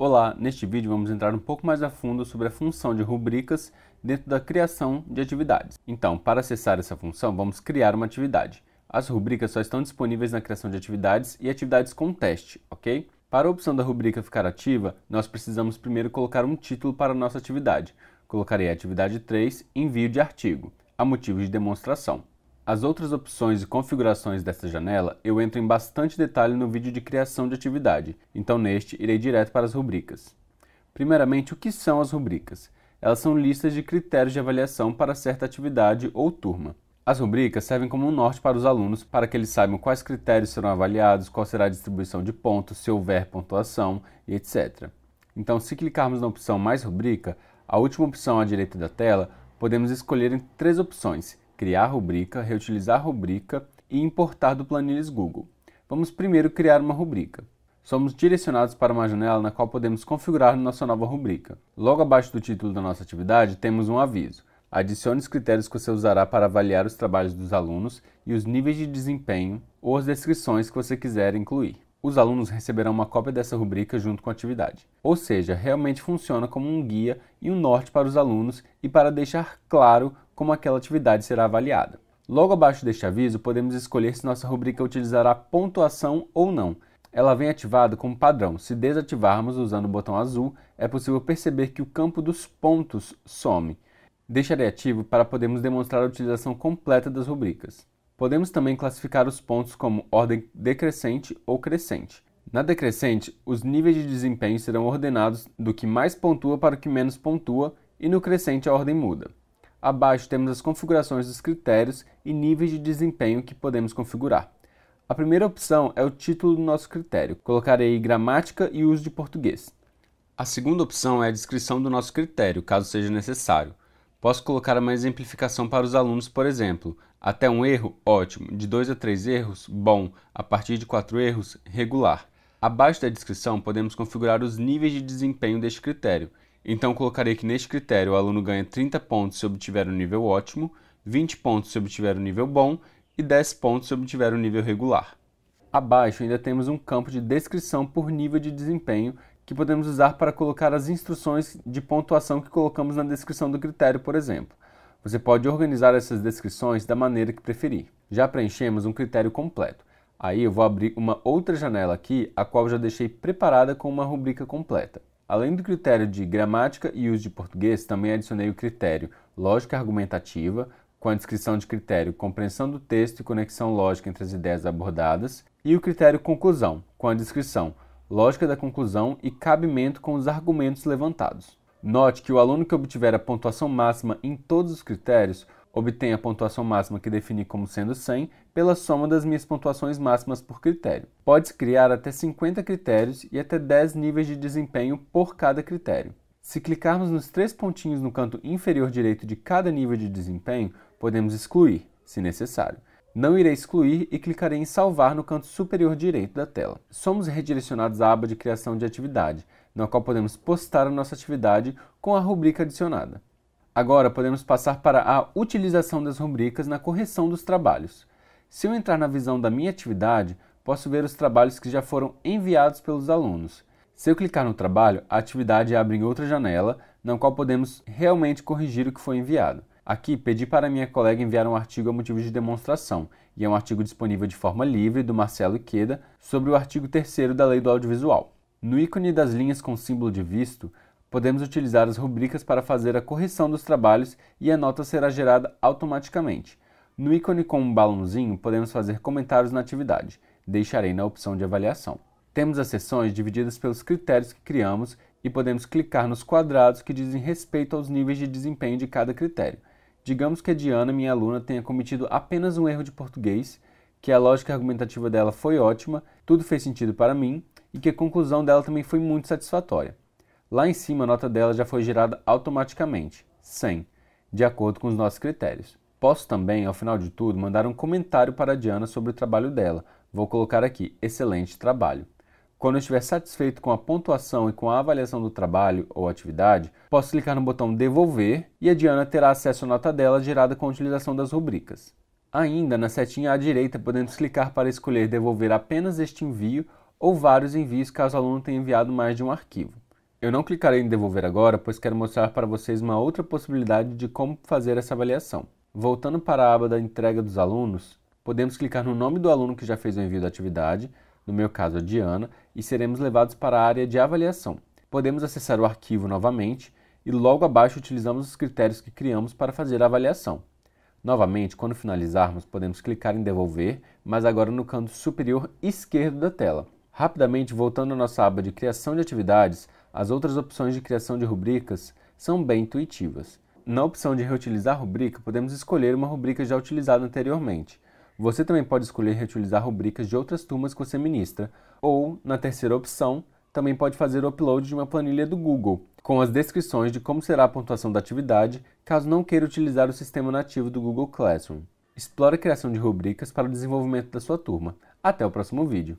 Olá, neste vídeo vamos entrar um pouco mais a fundo sobre a função de rubricas dentro da criação de atividades. Então, para acessar essa função, vamos criar uma atividade. As rubricas só estão disponíveis na criação de atividades e atividades com teste, ok? Para a opção da rubrica ficar ativa, nós precisamos primeiro colocar um título para a nossa atividade. Colocarei a atividade 3, envio de artigo, a motivo de demonstração. As outras opções e configurações dessa janela eu entro em bastante detalhe no vídeo de criação de atividade, então neste irei direto para as rubricas. Primeiramente, o que são as rubricas? Elas são listas de critérios de avaliação para certa atividade ou turma. As rubricas servem como um norte para os alunos, para que eles saibam quais critérios serão avaliados, qual será a distribuição de pontos, se houver pontuação e etc. Então, se clicarmos na opção Mais Rubrica, a última opção à direita da tela, podemos escolher entre três opções, criar rubrica, reutilizar rubrica e importar do planilhas Google. Vamos primeiro criar uma rubrica. Somos direcionados para uma janela na qual podemos configurar nossa nova rubrica. Logo abaixo do título da nossa atividade, temos um aviso. Adicione os critérios que você usará para avaliar os trabalhos dos alunos e os níveis de desempenho ou as descrições que você quiser incluir. Os alunos receberão uma cópia dessa rubrica junto com a atividade. Ou seja, realmente funciona como um guia e um norte para os alunos e para deixar claro como aquela atividade será avaliada. Logo abaixo deste aviso, podemos escolher se nossa rubrica utilizará pontuação ou não. Ela vem ativada como padrão. Se desativarmos usando o botão azul, é possível perceber que o campo dos pontos some. Deixarei ativo para podermos demonstrar a utilização completa das rubricas. Podemos também classificar os pontos como ordem decrescente ou crescente. Na decrescente, os níveis de desempenho serão ordenados do que mais pontua para o que menos pontua, e no crescente a ordem muda. Abaixo temos as configurações dos critérios e níveis de desempenho que podemos configurar. A primeira opção é o título do nosso critério. Colocarei gramática e uso de português. A segunda opção é a descrição do nosso critério, caso seja necessário. Posso colocar uma exemplificação para os alunos, por exemplo. Até um erro, ótimo. De dois a três erros, bom. A partir de quatro erros, regular. Abaixo da descrição, podemos configurar os níveis de desempenho deste critério. Então colocarei que neste critério o aluno ganha 30 pontos se obtiver o um nível ótimo, 20 pontos se obtiver o um nível bom e 10 pontos se obtiver o um nível regular. Abaixo ainda temos um campo de descrição por nível de desempenho que podemos usar para colocar as instruções de pontuação que colocamos na descrição do critério, por exemplo. Você pode organizar essas descrições da maneira que preferir. Já preenchemos um critério completo. Aí eu vou abrir uma outra janela aqui, a qual já deixei preparada com uma rubrica completa. Além do critério de gramática e uso de português, também adicionei o critério lógica argumentativa, com a descrição de critério compreensão do texto e conexão lógica entre as ideias abordadas, e o critério conclusão, com a descrição lógica da conclusão e cabimento com os argumentos levantados. Note que o aluno que obtiver a pontuação máxima em todos os critérios Obtenho a pontuação máxima que defini como sendo 100 pela soma das minhas pontuações máximas por critério. Pode-se criar até 50 critérios e até 10 níveis de desempenho por cada critério. Se clicarmos nos três pontinhos no canto inferior direito de cada nível de desempenho, podemos excluir, se necessário. Não irei excluir e clicarei em salvar no canto superior direito da tela. Somos redirecionados à aba de criação de atividade, na qual podemos postar a nossa atividade com a rubrica adicionada. Agora podemos passar para a utilização das rubricas na correção dos trabalhos. Se eu entrar na visão da minha atividade, posso ver os trabalhos que já foram enviados pelos alunos. Se eu clicar no trabalho, a atividade abre em outra janela, na qual podemos realmente corrigir o que foi enviado. Aqui pedi para minha colega enviar um artigo a motivo de demonstração, e é um artigo disponível de forma livre do Marcelo Iqueda sobre o artigo 3 da Lei do Audiovisual. No ícone das linhas com símbolo de visto, Podemos utilizar as rubricas para fazer a correção dos trabalhos e a nota será gerada automaticamente. No ícone com um balãozinho, podemos fazer comentários na atividade. Deixarei na opção de avaliação. Temos as seções divididas pelos critérios que criamos e podemos clicar nos quadrados que dizem respeito aos níveis de desempenho de cada critério. Digamos que a Diana, minha aluna, tenha cometido apenas um erro de português, que a lógica argumentativa dela foi ótima, tudo fez sentido para mim e que a conclusão dela também foi muito satisfatória. Lá em cima, a nota dela já foi gerada automaticamente, 100, de acordo com os nossos critérios. Posso também, ao final de tudo, mandar um comentário para a Diana sobre o trabalho dela. Vou colocar aqui: excelente trabalho. Quando eu estiver satisfeito com a pontuação e com a avaliação do trabalho ou atividade, posso clicar no botão Devolver e a Diana terá acesso à nota dela gerada com a utilização das rubricas. Ainda na setinha à direita, podemos clicar para escolher devolver apenas este envio ou vários envios caso o aluno tenha enviado mais de um arquivo. Eu não clicarei em devolver agora, pois quero mostrar para vocês uma outra possibilidade de como fazer essa avaliação. Voltando para a aba da entrega dos alunos, podemos clicar no nome do aluno que já fez o envio da atividade, no meu caso a Diana, e seremos levados para a área de avaliação. Podemos acessar o arquivo novamente e logo abaixo utilizamos os critérios que criamos para fazer a avaliação. Novamente, quando finalizarmos, podemos clicar em devolver, mas agora no canto superior esquerdo da tela. Rapidamente, voltando à nossa aba de criação de atividades, as outras opções de criação de rubricas são bem intuitivas. Na opção de reutilizar rubrica, podemos escolher uma rubrica já utilizada anteriormente. Você também pode escolher reutilizar rubricas de outras turmas que você ministra, ou, na terceira opção, também pode fazer o upload de uma planilha do Google, com as descrições de como será a pontuação da atividade, caso não queira utilizar o sistema nativo do Google Classroom. Explore a criação de rubricas para o desenvolvimento da sua turma. Até o próximo vídeo!